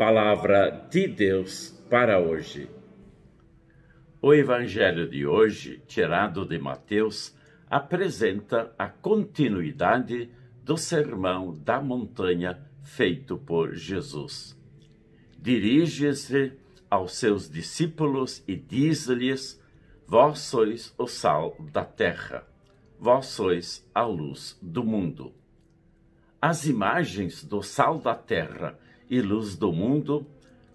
palavra de Deus para hoje. O evangelho de hoje, tirado de Mateus, apresenta a continuidade do sermão da montanha feito por Jesus. Dirige-se aos seus discípulos e diz-lhes: Vós sois o sal da terra, vós sois a luz do mundo. As imagens do sal da terra e luz do mundo,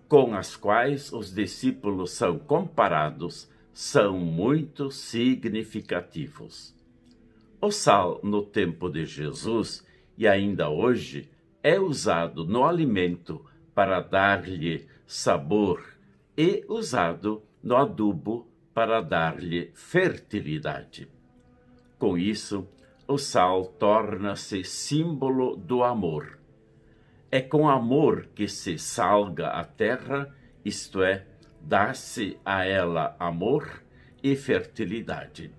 com as quais os discípulos são comparados, são muito significativos. O sal, no tempo de Jesus e ainda hoje, é usado no alimento para dar-lhe sabor e usado no adubo para dar-lhe fertilidade. Com isso, o sal torna-se símbolo do amor é com amor que se salga a terra, isto é, dá-se a ela amor e fertilidade.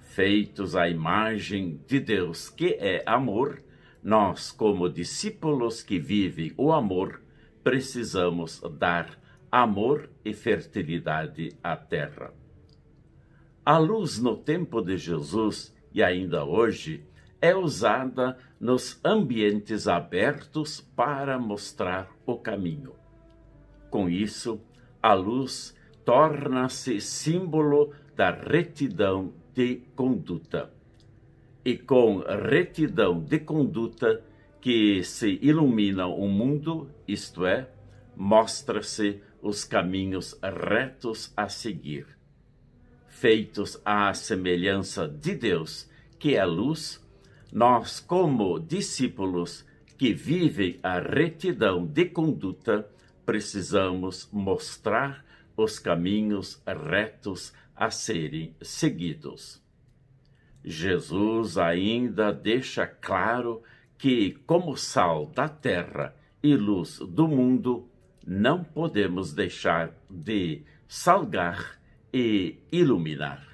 Feitos à imagem de Deus, que é amor, nós, como discípulos que vivem o amor, precisamos dar amor e fertilidade à terra. A luz no tempo de Jesus e ainda hoje é usada nos ambientes abertos para mostrar o caminho. Com isso, a luz torna-se símbolo da retidão de conduta. E com retidão de conduta que se ilumina o mundo, isto é, mostra-se os caminhos retos a seguir, feitos à semelhança de Deus, que é luz nós, como discípulos que vivem a retidão de conduta, precisamos mostrar os caminhos retos a serem seguidos. Jesus ainda deixa claro que, como sal da terra e luz do mundo, não podemos deixar de salgar e iluminar.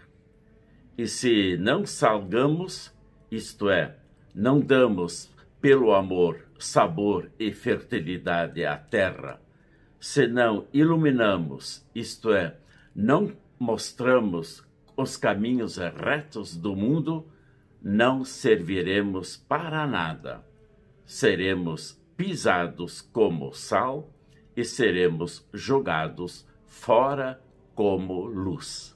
E se não salgamos, isto é, não damos pelo amor sabor e fertilidade à terra, senão iluminamos, isto é, não mostramos os caminhos retos do mundo, não serviremos para nada. Seremos pisados como sal e seremos jogados fora como luz